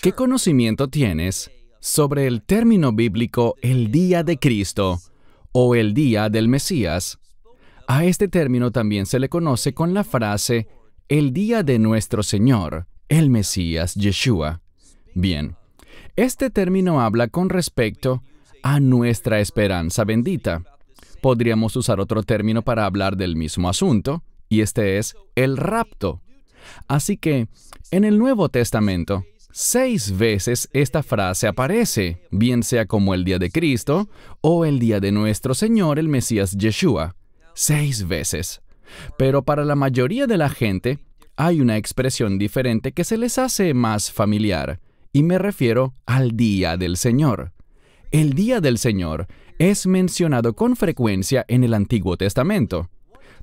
¿Qué conocimiento tienes sobre el término bíblico el día de Cristo o el día del Mesías? A este término también se le conoce con la frase el día de nuestro Señor, el Mesías Yeshua. Bien, este término habla con respecto a nuestra esperanza bendita. Podríamos usar otro término para hablar del mismo asunto, y este es el rapto. Así que, en el Nuevo Testamento, seis veces esta frase aparece, bien sea como el día de Cristo o el día de nuestro Señor el Mesías Yeshua. Seis veces. Pero para la mayoría de la gente, hay una expresión diferente que se les hace más familiar, y me refiero al día del Señor. El día del Señor es mencionado con frecuencia en el Antiguo Testamento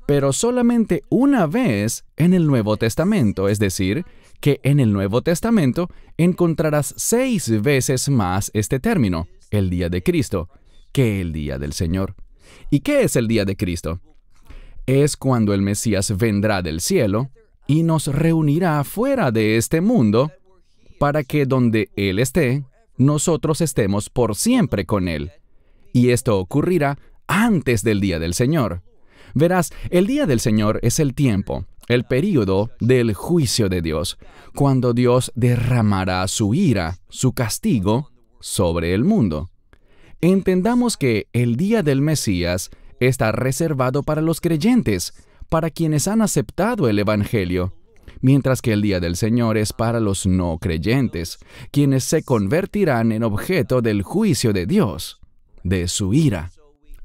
pero solamente una vez en el Nuevo Testamento, es decir, que en el Nuevo Testamento encontrarás seis veces más este término, el día de Cristo, que el día del Señor. ¿Y qué es el día de Cristo? Es cuando el Mesías vendrá del cielo y nos reunirá fuera de este mundo para que donde Él esté, nosotros estemos por siempre con Él. Y esto ocurrirá antes del día del Señor. Verás, el día del Señor es el tiempo, el período del juicio de Dios, cuando Dios derramará su ira, su castigo, sobre el mundo. Entendamos que el día del Mesías está reservado para los creyentes, para quienes han aceptado el Evangelio, mientras que el día del Señor es para los no creyentes, quienes se convertirán en objeto del juicio de Dios, de su ira.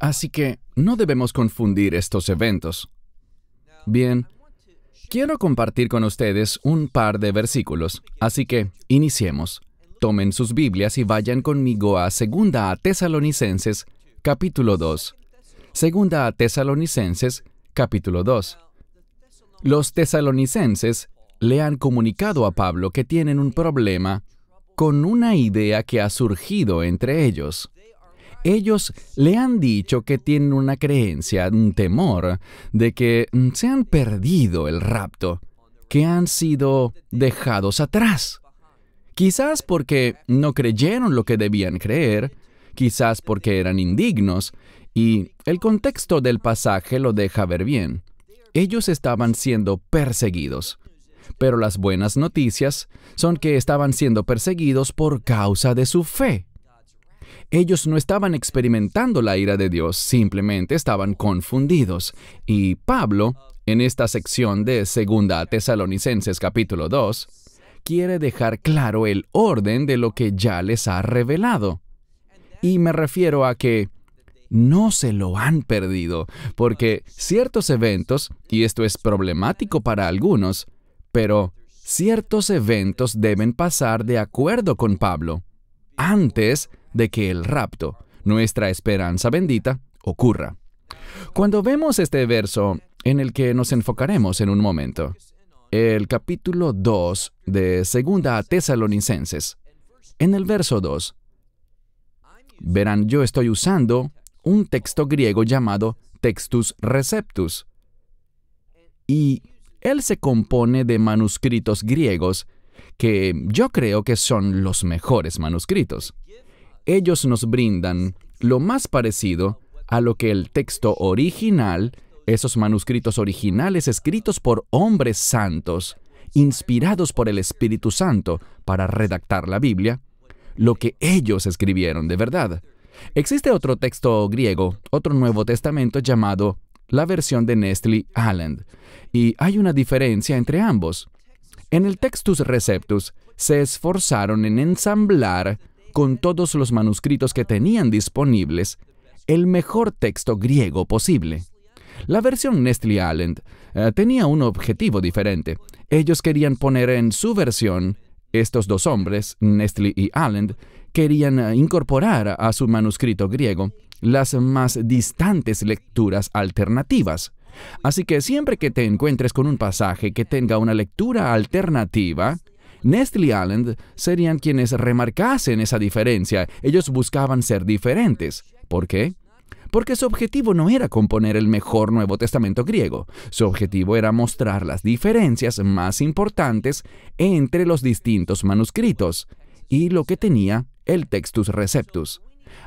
Así que no debemos confundir estos eventos. Bien, quiero compartir con ustedes un par de versículos, así que iniciemos. Tomen sus Biblias y vayan conmigo a Segunda a Tesalonicenses, capítulo 2. Segunda a Tesalonicenses, capítulo 2. Los tesalonicenses le han comunicado a Pablo que tienen un problema con una idea que ha surgido entre ellos ellos le han dicho que tienen una creencia, un temor, de que mm, se han perdido el rapto, que han sido dejados atrás. Quizás porque no creyeron lo que debían creer, quizás porque eran indignos, y el contexto del pasaje lo deja ver bien. Ellos estaban siendo perseguidos. Pero las buenas noticias son que estaban siendo perseguidos por causa de su fe. Ellos no estaban experimentando la ira de Dios, simplemente estaban confundidos. Y Pablo, en esta sección de segunda Tesalonicenses capítulo 2, quiere dejar claro el orden de lo que ya les ha revelado. Y me refiero a que no se lo han perdido, porque ciertos eventos, y esto es problemático para algunos, pero ciertos eventos deben pasar de acuerdo con Pablo. Antes de que el rapto, nuestra esperanza bendita, ocurra. Cuando vemos este verso, en el que nos enfocaremos en un momento, el capítulo 2 de Segunda Tesalonicenses, en el verso 2, verán, yo estoy usando un texto griego llamado Textus Receptus. Y él se compone de manuscritos griegos que yo creo que son los mejores manuscritos ellos nos brindan lo más parecido a lo que el texto original, esos manuscritos originales escritos por hombres santos, inspirados por el Espíritu Santo para redactar la Biblia, lo que ellos escribieron de verdad. Existe otro texto griego, otro Nuevo Testamento llamado la versión de Nestle Allen, y hay una diferencia entre ambos. En el Textus Receptus se esforzaron en ensamblar con todos los manuscritos que tenían disponibles, el mejor texto griego posible. La versión Nestle allen eh, tenía un objetivo diferente. Ellos querían poner en su versión, estos dos hombres, Nestle y Allen, querían eh, incorporar a su manuscrito griego las más distantes lecturas alternativas. Así que siempre que te encuentres con un pasaje que tenga una lectura alternativa, Nestle allen serían quienes remarcasen esa diferencia. Ellos buscaban ser diferentes. ¿Por qué? Porque su objetivo no era componer el mejor Nuevo Testamento griego, su objetivo era mostrar las diferencias más importantes entre los distintos manuscritos y lo que tenía el Textus Receptus.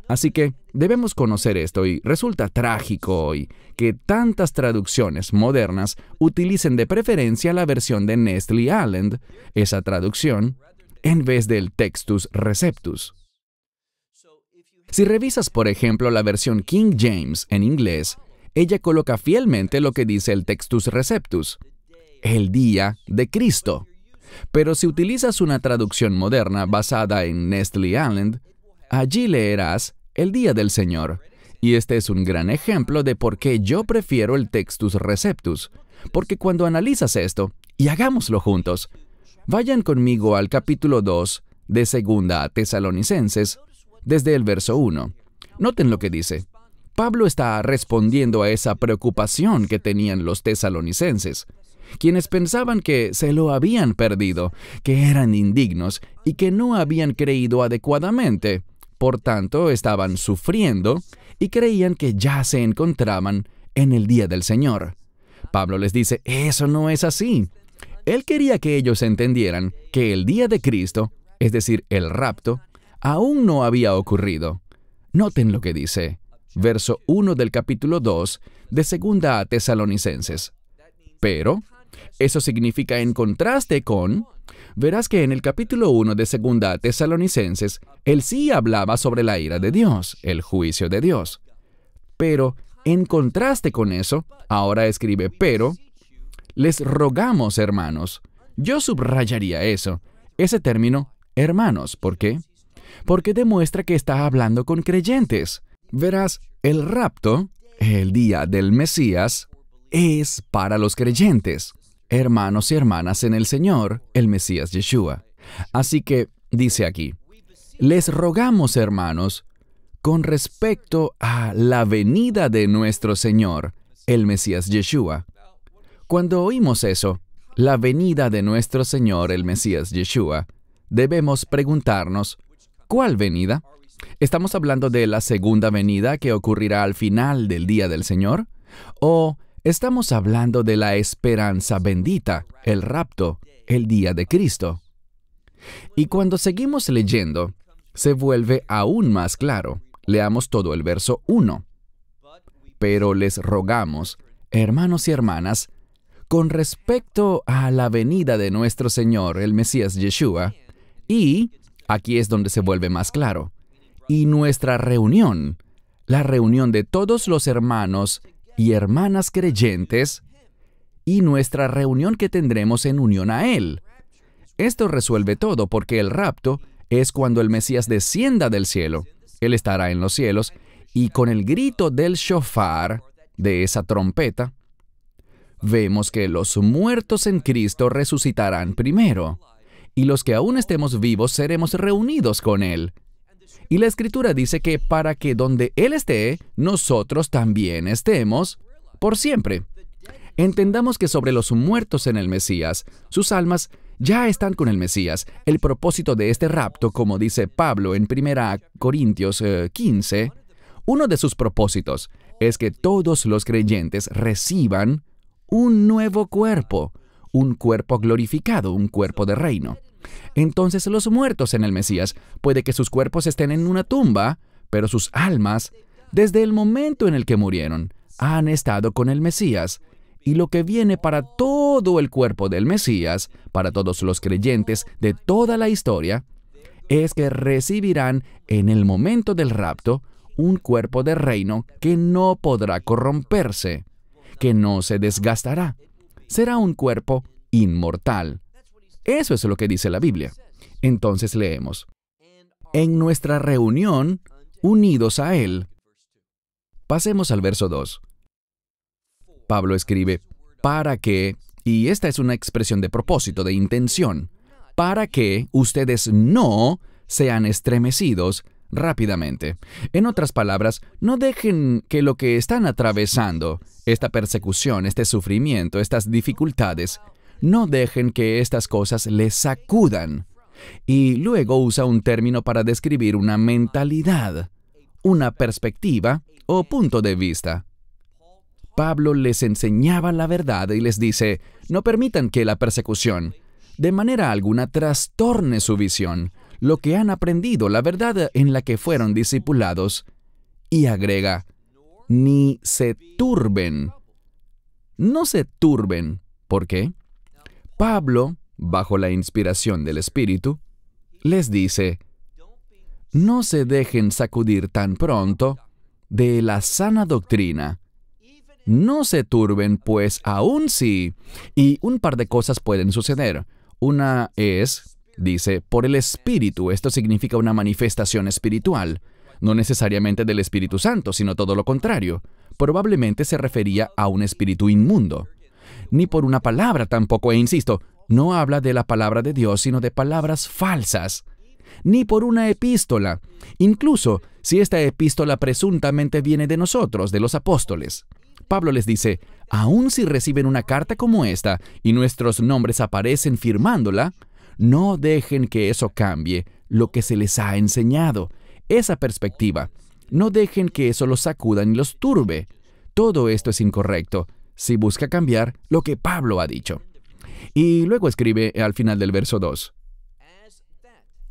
Así que debemos conocer esto y resulta trágico hoy que tantas traducciones modernas utilicen de preferencia la versión de Nestle Island, esa traducción, en vez del Textus Receptus. Si revisas, por ejemplo, la versión King James en inglés, ella coloca fielmente lo que dice el Textus Receptus, el día de Cristo. Pero si utilizas una traducción moderna basada en Nestle Island, Allí leerás el día del Señor. Y este es un gran ejemplo de por qué yo prefiero el Textus Receptus. Porque cuando analizas esto, y hagámoslo juntos, vayan conmigo al capítulo 2 de Segunda Tesalonicenses, desde el verso 1. Noten lo que dice. Pablo está respondiendo a esa preocupación que tenían los tesalonicenses, quienes pensaban que se lo habían perdido, que eran indignos y que no habían creído adecuadamente por tanto, estaban sufriendo y creían que ya se encontraban en el día del Señor. Pablo les dice, eso no es así. Él quería que ellos entendieran que el día de Cristo, es decir, el rapto, aún no había ocurrido. Noten lo que dice, verso 1 del capítulo 2 de Segunda a Tesalonicenses. Pero, eso significa en contraste con, verás que en el capítulo 1 de Segunda Tesalonicenses, él sí hablaba sobre la ira de Dios, el juicio de Dios. Pero, en contraste con eso, ahora escribe, pero, les rogamos, hermanos. Yo subrayaría eso, ese término, hermanos, ¿por qué? Porque demuestra que está hablando con creyentes. Verás, el rapto, el día del Mesías, es para los creyentes, hermanos y hermanas en el Señor, el Mesías Yeshua. Así que dice aquí, les rogamos hermanos, con respecto a la venida de nuestro Señor, el Mesías Yeshua. Cuando oímos eso, la venida de nuestro Señor el Mesías Yeshua, debemos preguntarnos, ¿cuál venida? ¿Estamos hablando de la segunda venida que ocurrirá al final del día del Señor? ¿O Estamos hablando de la esperanza bendita, el rapto, el día de Cristo. Y cuando seguimos leyendo, se vuelve aún más claro. Leamos todo el verso 1. Pero les rogamos, hermanos y hermanas, con respecto a la venida de nuestro Señor, el Mesías Yeshua, y, aquí es donde se vuelve más claro, y nuestra reunión, la reunión de todos los hermanos y hermanas creyentes y nuestra reunión que tendremos en unión a Él. Esto resuelve todo porque el rapto es cuando el Mesías descienda del cielo. Él estará en los cielos y con el grito del shofar, de esa trompeta, vemos que los muertos en Cristo resucitarán primero, y los que aún estemos vivos seremos reunidos con Él. Y la escritura dice que para que donde Él esté, nosotros también estemos por siempre. Entendamos que sobre los muertos en el Mesías, sus almas ya están con el Mesías. El propósito de este rapto, como dice Pablo en 1 Corintios 15, eh, uno de sus propósitos es que todos los creyentes reciban un nuevo cuerpo, un cuerpo glorificado, un cuerpo de reino. Entonces los muertos en el Mesías puede que sus cuerpos estén en una tumba, pero sus almas, desde el momento en el que murieron, han estado con el Mesías. Y lo que viene para todo el cuerpo del Mesías, para todos los creyentes de toda la historia, es que recibirán en el momento del rapto un cuerpo de reino que no podrá corromperse, que no se desgastará. Será un cuerpo inmortal, eso es lo que dice la Biblia. Entonces leemos, en nuestra reunión, unidos a Él. Pasemos al verso 2. Pablo escribe, para que, y esta es una expresión de propósito, de intención, para que ustedes no sean estremecidos rápidamente. En otras palabras, no dejen que lo que están atravesando, esta persecución, este sufrimiento, estas dificultades, no dejen que estas cosas les sacudan. Y luego usa un término para describir una mentalidad, una perspectiva o punto de vista. Pablo les enseñaba la verdad y les dice, no permitan que la persecución de manera alguna trastorne su visión, lo que han aprendido, la verdad en la que fueron discipulados, y agrega, ni se turben. No se turben. ¿Por qué? Pablo, bajo la inspiración del Espíritu, les dice, no se dejen sacudir tan pronto de la sana doctrina. No se turben, pues aún sí. Y un par de cosas pueden suceder. Una es, dice, por el Espíritu. Esto significa una manifestación espiritual. No necesariamente del Espíritu Santo, sino todo lo contrario. Probablemente se refería a un espíritu inmundo ni por una palabra tampoco, e insisto, no habla de la palabra de Dios, sino de palabras falsas, ni por una epístola, incluso si esta epístola presuntamente viene de nosotros, de los apóstoles. Pablo les dice, aun si reciben una carta como esta y nuestros nombres aparecen firmándola, no dejen que eso cambie lo que se les ha enseñado, esa perspectiva. No dejen que eso los sacuda ni los turbe. Todo esto es incorrecto si busca cambiar lo que Pablo ha dicho. Y luego escribe al final del verso 2,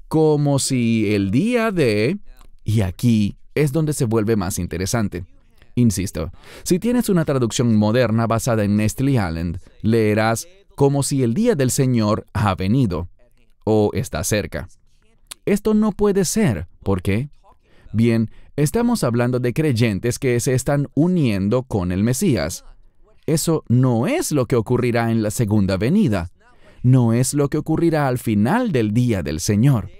como si el día de... Y aquí es donde se vuelve más interesante. Insisto, si tienes una traducción moderna basada en Nestle Island, leerás como si el día del Señor ha venido o está cerca. Esto no puede ser. ¿Por qué? Bien, estamos hablando de creyentes que se están uniendo con el Mesías. Eso no es lo que ocurrirá en la segunda venida. No es lo que ocurrirá al final del día del Señor.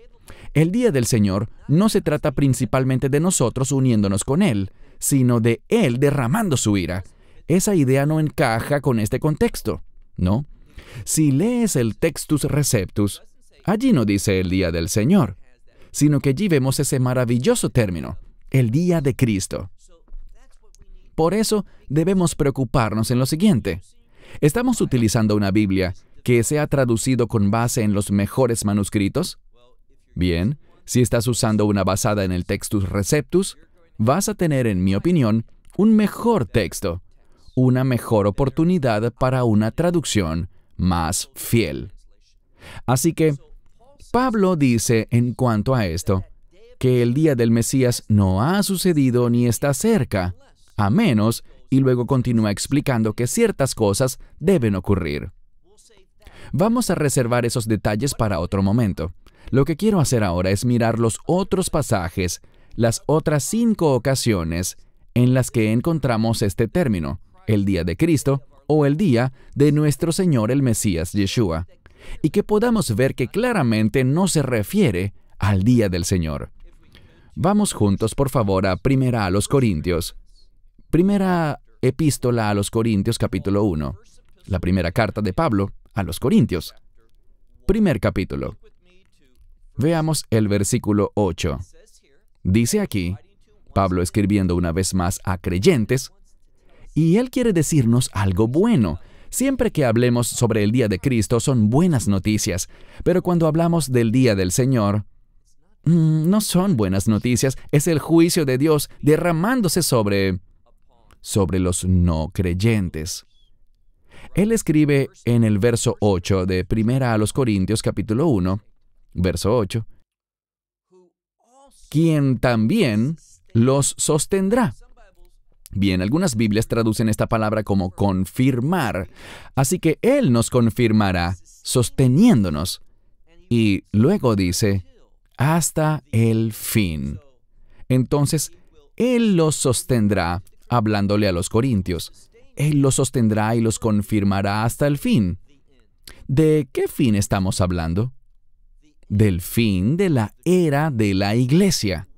El día del Señor no se trata principalmente de nosotros uniéndonos con Él, sino de Él derramando su ira. Esa idea no encaja con este contexto, ¿no? Si lees el Textus Receptus, allí no dice el día del Señor, sino que allí vemos ese maravilloso término, el día de Cristo. Por eso debemos preocuparnos en lo siguiente. ¿Estamos utilizando una Biblia que se ha traducido con base en los mejores manuscritos? Bien, si estás usando una basada en el Textus Receptus, vas a tener, en mi opinión, un mejor texto, una mejor oportunidad para una traducción más fiel. Así que, Pablo dice en cuanto a esto, que el día del Mesías no ha sucedido ni está cerca, a menos, y luego continúa explicando que ciertas cosas deben ocurrir. Vamos a reservar esos detalles para otro momento. Lo que quiero hacer ahora es mirar los otros pasajes, las otras cinco ocasiones en las que encontramos este término, el día de Cristo o el día de nuestro Señor el Mesías Yeshua, y que podamos ver que claramente no se refiere al día del Señor. Vamos juntos, por favor, a Primera a los Corintios, Primera epístola a los Corintios capítulo 1. La primera carta de Pablo a los Corintios. Primer capítulo. Veamos el versículo 8. Dice aquí, Pablo escribiendo una vez más a creyentes, y él quiere decirnos algo bueno. Siempre que hablemos sobre el día de Cristo son buenas noticias, pero cuando hablamos del día del Señor, mm, no son buenas noticias, es el juicio de Dios derramándose sobre sobre los no creyentes. Él escribe en el verso 8 de Primera a los Corintios capítulo 1, verso 8, quien también los sostendrá. Bien, algunas Biblias traducen esta palabra como confirmar, así que Él nos confirmará sosteniéndonos. Y luego dice, hasta el fin. Entonces, Él los sostendrá hablándole a los corintios. Él los sostendrá y los confirmará hasta el fin. ¿De qué fin estamos hablando? Del fin de la era de la iglesia.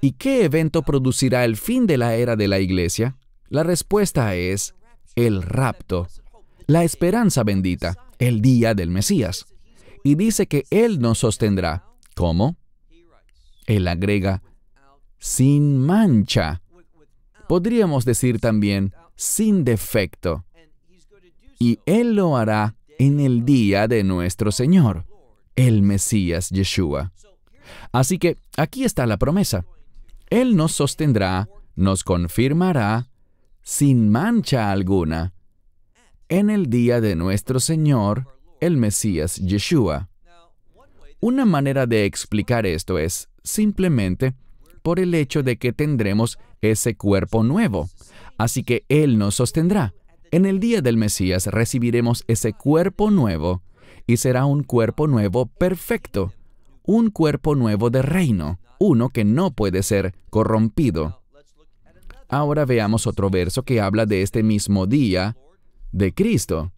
¿Y qué evento producirá el fin de la era de la iglesia? La respuesta es el rapto, la esperanza bendita, el día del Mesías. Y dice que Él nos sostendrá. ¿Cómo? Él agrega, sin mancha Podríamos decir también sin defecto. Y Él lo hará en el día de nuestro Señor, el Mesías Yeshua. Así que aquí está la promesa. Él nos sostendrá, nos confirmará, sin mancha alguna, en el día de nuestro Señor, el Mesías Yeshua. Una manera de explicar esto es simplemente por el hecho de que tendremos ese cuerpo nuevo. Así que Él nos sostendrá. En el día del Mesías recibiremos ese cuerpo nuevo y será un cuerpo nuevo perfecto, un cuerpo nuevo de reino, uno que no puede ser corrompido. Ahora veamos otro verso que habla de este mismo día de Cristo.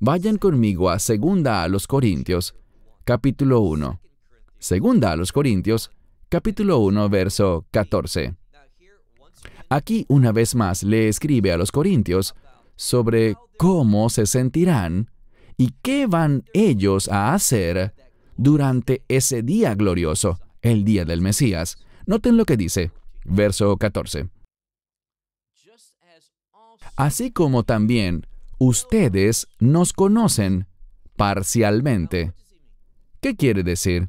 Vayan conmigo a Segunda a los Corintios, capítulo 1. Segunda a los Corintios, capítulo 1, verso 14. Aquí una vez más le escribe a los corintios sobre cómo se sentirán y qué van ellos a hacer durante ese día glorioso, el día del Mesías. Noten lo que dice, verso 14. Así como también ustedes nos conocen parcialmente. ¿Qué quiere decir?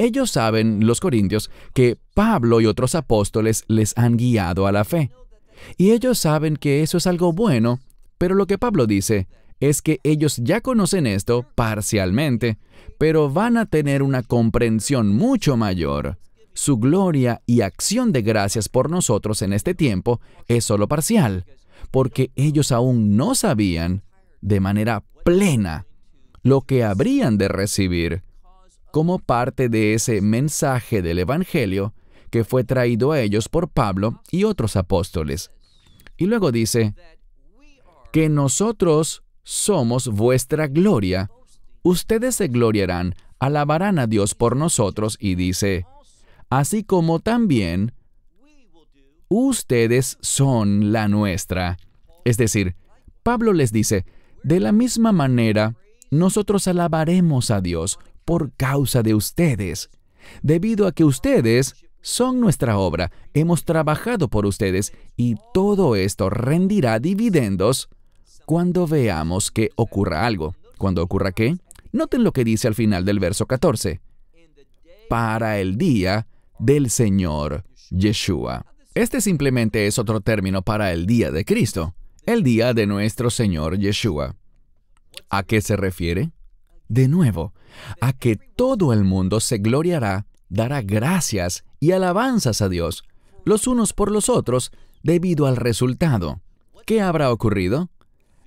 Ellos saben, los corintios, que Pablo y otros apóstoles les han guiado a la fe. Y ellos saben que eso es algo bueno, pero lo que Pablo dice es que ellos ya conocen esto parcialmente, pero van a tener una comprensión mucho mayor. Su gloria y acción de gracias por nosotros en este tiempo es solo parcial, porque ellos aún no sabían de manera plena lo que habrían de recibir como parte de ese mensaje del Evangelio que fue traído a ellos por Pablo y otros apóstoles. Y luego dice, que nosotros somos vuestra gloria, ustedes se gloriarán, alabarán a Dios por nosotros y dice, así como también ustedes son la nuestra. Es decir, Pablo les dice, de la misma manera, nosotros alabaremos a Dios por causa de ustedes. Debido a que ustedes son nuestra obra, hemos trabajado por ustedes y todo esto rendirá dividendos cuando veamos que ocurra algo. ¿Cuando ocurra qué? Noten lo que dice al final del verso 14. Para el día del Señor Yeshua. Este simplemente es otro término para el día de Cristo, el día de nuestro Señor Yeshua. ¿A qué se refiere? de nuevo, a que todo el mundo se gloriará, dará gracias y alabanzas a Dios, los unos por los otros, debido al resultado. ¿Qué habrá ocurrido?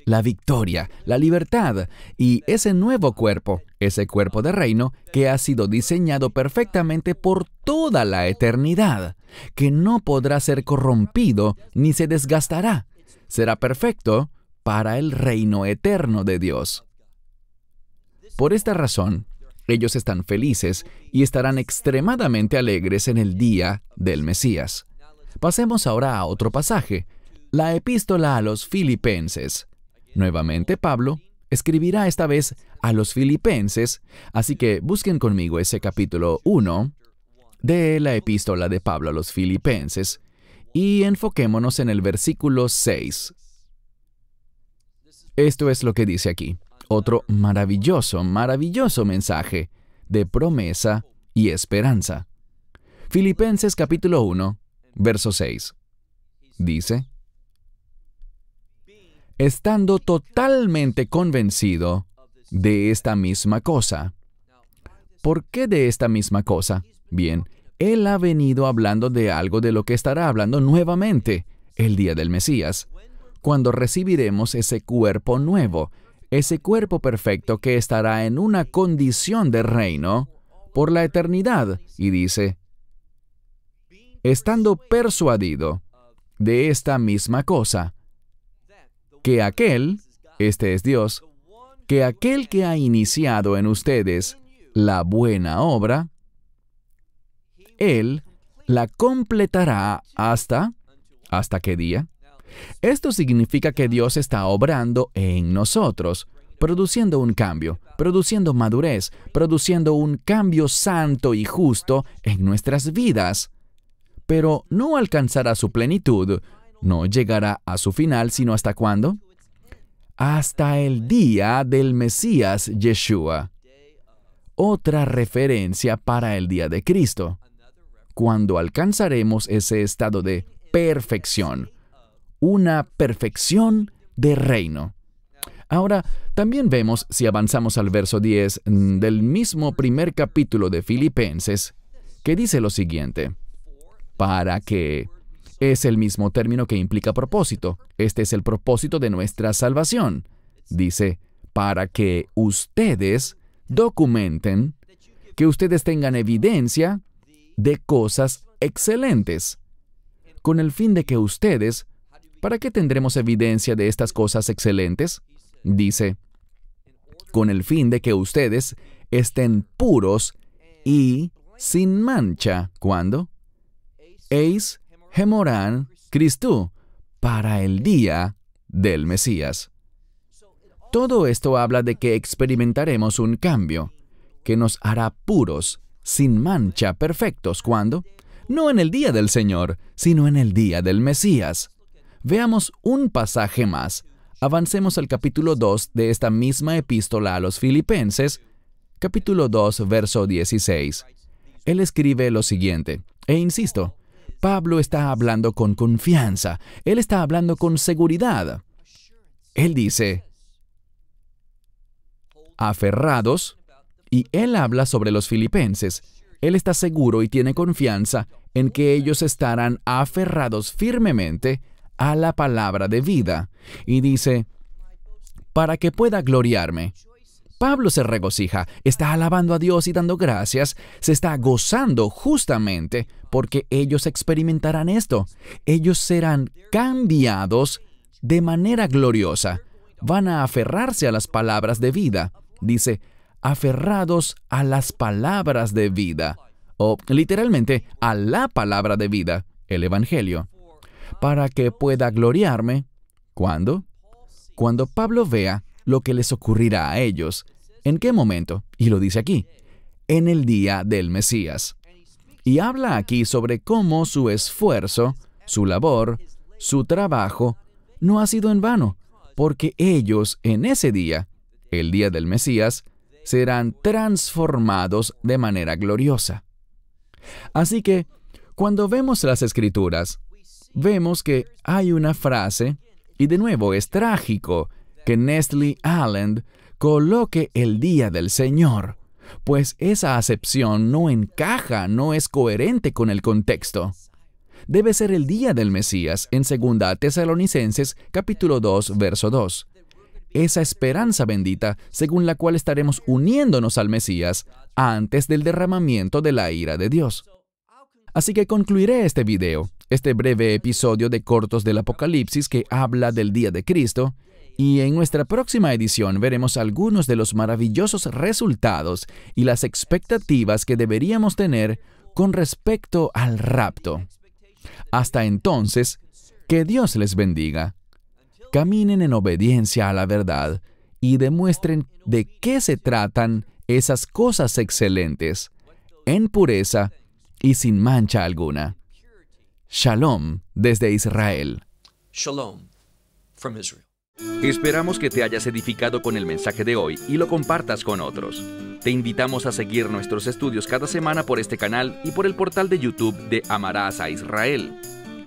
La victoria, la libertad y ese nuevo cuerpo, ese cuerpo de reino que ha sido diseñado perfectamente por toda la eternidad, que no podrá ser corrompido ni se desgastará. Será perfecto para el reino eterno de Dios. Por esta razón, ellos están felices y estarán extremadamente alegres en el día del Mesías. Pasemos ahora a otro pasaje, la epístola a los filipenses. Nuevamente Pablo escribirá esta vez a los filipenses, así que busquen conmigo ese capítulo 1 de la epístola de Pablo a los filipenses y enfoquémonos en el versículo 6. Esto es lo que dice aquí otro maravilloso, maravilloso mensaje de promesa y esperanza. Filipenses capítulo 1, verso 6. Dice, estando totalmente convencido de esta misma cosa. ¿Por qué de esta misma cosa? Bien, Él ha venido hablando de algo de lo que estará hablando nuevamente el día del Mesías, cuando recibiremos ese cuerpo nuevo, ese cuerpo perfecto que estará en una condición de reino por la eternidad, y dice, estando persuadido de esta misma cosa, que aquel, este es Dios, que aquel que ha iniciado en ustedes la buena obra, Él la completará hasta, ¿hasta qué día? Esto significa que Dios está obrando en nosotros, produciendo un cambio, produciendo madurez, produciendo un cambio santo y justo en nuestras vidas. Pero no alcanzará su plenitud, no llegará a su final, sino hasta cuándo? Hasta el día del Mesías Yeshua. Otra referencia para el día de Cristo, cuando alcanzaremos ese estado de perfección, una perfección de reino. Ahora, también vemos, si avanzamos al verso 10 mm, del mismo primer capítulo de Filipenses, que dice lo siguiente, para que es el mismo término que implica propósito. Este es el propósito de nuestra salvación. Dice, para que ustedes documenten, que ustedes tengan evidencia de cosas excelentes, con el fin de que ustedes ¿Para qué tendremos evidencia de estas cosas excelentes? Dice, con el fin de que ustedes estén puros y sin mancha. ¿Cuándo? Eis Hemorán Cristú, para el día del Mesías. Todo esto habla de que experimentaremos un cambio, que nos hará puros, sin mancha, perfectos. ¿Cuándo? No en el día del Señor, sino en el día del Mesías. Veamos un pasaje más. Avancemos al capítulo 2 de esta misma epístola a los filipenses, capítulo 2, verso 16. Él escribe lo siguiente, e insisto, Pablo está hablando con confianza, él está hablando con seguridad. Él dice, aferrados, y él habla sobre los filipenses. Él está seguro y tiene confianza en que ellos estarán aferrados firmemente a la palabra de vida y dice, para que pueda gloriarme. Pablo se regocija, está alabando a Dios y dando gracias, se está gozando justamente porque ellos experimentarán esto. Ellos serán cambiados de manera gloriosa. Van a aferrarse a las palabras de vida. Dice, aferrados a las palabras de vida. O literalmente, a la palabra de vida, el Evangelio para que pueda gloriarme. ¿Cuándo? Cuando Pablo vea lo que les ocurrirá a ellos. ¿En qué momento? Y lo dice aquí, en el día del Mesías. Y habla aquí sobre cómo su esfuerzo, su labor, su trabajo, no ha sido en vano, porque ellos en ese día, el día del Mesías, serán transformados de manera gloriosa. Así que, cuando vemos las escrituras, vemos que hay una frase, y de nuevo es trágico, que Nestle Allen coloque el día del Señor, pues esa acepción no encaja, no es coherente con el contexto. Debe ser el día del Mesías en 2 Tesalonicenses capítulo 2 verso 2. Esa esperanza bendita según la cual estaremos uniéndonos al Mesías antes del derramamiento de la ira de Dios. Así que concluiré este video, este breve episodio de cortos del Apocalipsis que habla del día de Cristo, y en nuestra próxima edición veremos algunos de los maravillosos resultados y las expectativas que deberíamos tener con respecto al rapto. Hasta entonces, que Dios les bendiga. Caminen en obediencia a la verdad y demuestren de qué se tratan esas cosas excelentes, en pureza y sin mancha alguna. Shalom desde Israel. Shalom from Israel. Esperamos que te hayas edificado con el mensaje de hoy y lo compartas con otros. Te invitamos a seguir nuestros estudios cada semana por este canal y por el portal de YouTube de Amarás a Israel.